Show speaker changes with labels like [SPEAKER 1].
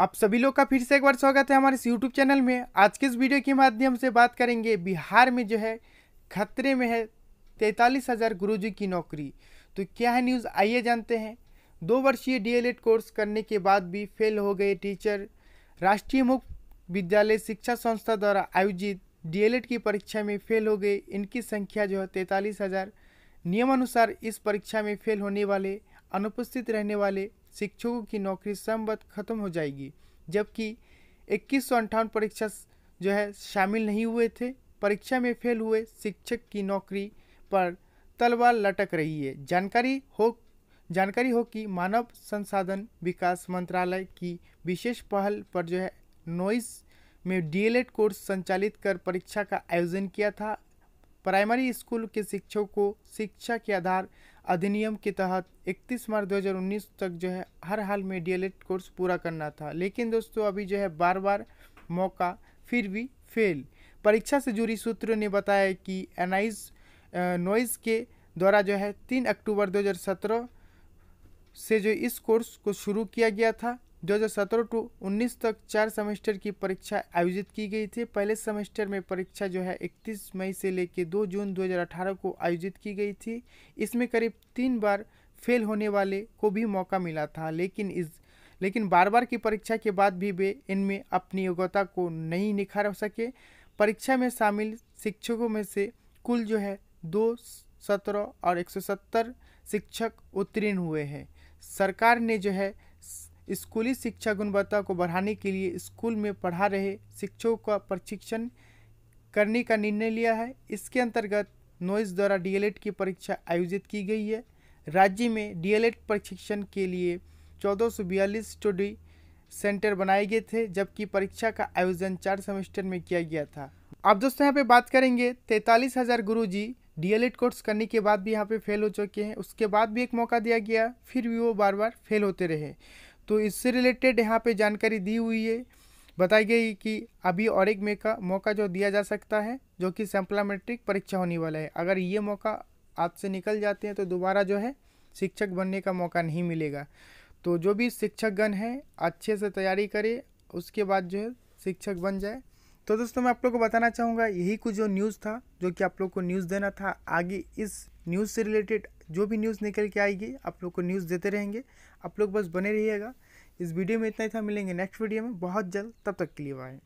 [SPEAKER 1] आप सभी लोग का फिर से एक बार स्वागत है हमारे यूट्यूब चैनल में आज के इस वीडियो के माध्यम से बात करेंगे बिहार में जो है खतरे में है तैंतालीस हज़ार गुरु की नौकरी तो क्या है न्यूज़ आइए जानते हैं दो वर्षीय डी कोर्स करने के बाद भी फेल हो गए टीचर राष्ट्रीय मुक्त विद्यालय शिक्षा संस्था द्वारा आयोजित डी की परीक्षा में फेल हो गए इनकी संख्या जो है तैंतालीस हज़ार नियमानुसार इस परीक्षा में फेल होने वाले अनुपस्थित रहने वाले शिक्षकों की नौकरी समवत खत्म हो जाएगी जबकि इक्कीस परीक्षा जो है शामिल नहीं हुए थे परीक्षा में फेल हुए शिक्षक की नौकरी पर तलवार लटक रही है जानकारी हो जानकारी हो कि मानव संसाधन विकास मंत्रालय की विशेष पहल पर जो है नोइस में डीएलएड कोर्स संचालित कर परीक्षा का आयोजन किया था प्राइमरी स्कूल के शिक्षकों को शिक्षा के आधार अधिनियम के तहत 31 मार्च 2019 तक जो है हर हाल में डी कोर्स पूरा करना था लेकिन दोस्तों अभी जो है बार बार मौका फिर भी फेल परीक्षा से जुड़ी सूत्रों ने बताया कि एनाइज नॉइज के द्वारा जो है तीन अक्टूबर 2017 से जो इस कोर्स को शुरू किया गया था 2017 टू 19 तक चार सेमेस्टर की परीक्षा आयोजित की गई थी पहले सेमेस्टर में परीक्षा जो है 31 मई से लेकर 2 जून 2018 को आयोजित की गई थी इसमें करीब तीन बार फेल होने वाले को भी मौका मिला था लेकिन इस लेकिन बार बार की परीक्षा के बाद भी वे इनमें अपनी योग्यता को नहीं निखार सके परीक्षा में शामिल शिक्षकों में से कुल जो है दो सत्रह और एक शिक्षक उत्तीर्ण हुए हैं सरकार ने जो है स्कूली शिक्षा गुणवत्ता को बढ़ाने के लिए स्कूल में पढ़ा रहे शिक्षकों का प्रशिक्षण करने का निर्णय लिया है इसके अंतर्गत नोइस द्वारा डीएलएड की परीक्षा आयोजित की गई है राज्य में डीएलएड प्रशिक्षण के लिए चौदह स्टडी सेंटर बनाए गए थे जबकि परीक्षा का आयोजन चार सेमेस्टर में किया गया था अब दोस्तों यहाँ पे बात करेंगे तैंतालीस हज़ार गुरु जी डीएलएड कोर्स करने के बाद भी यहाँ पे फेल हो चुके हैं उसके बाद भी एक मौका दिया गया फिर भी वो बार बार फेल होते रहे तो इससे रिलेटेड यहाँ पे जानकारी दी हुई है बताई गई कि अभी और एक मेका मौका जो दिया जा सकता है जो कि सैम्पलामेट्रिक परीक्षा होने वाला है अगर ये मौका आपसे निकल जाते हैं तो दोबारा जो है शिक्षक बनने का मौका नहीं मिलेगा तो जो भी शिक्षकगण है अच्छे से तैयारी करे उसके बाद जो है शिक्षक बन जाए तो दोस्तों मैं आप लोग को बताना चाहूँगा यही कुछ जो न्यूज़ था जो कि आप लोग को न्यूज़ देना था आगे इस न्यूज़ से रिलेटेड जो भी न्यूज़ निकल के आएगी आप लोग को न्यूज़ देते रहेंगे आप लोग बस बने रहिएगा इस वीडियो में इतना ही था मिलेंगे नेक्स्ट वीडियो में बहुत जल्द तब तक के लिए बाय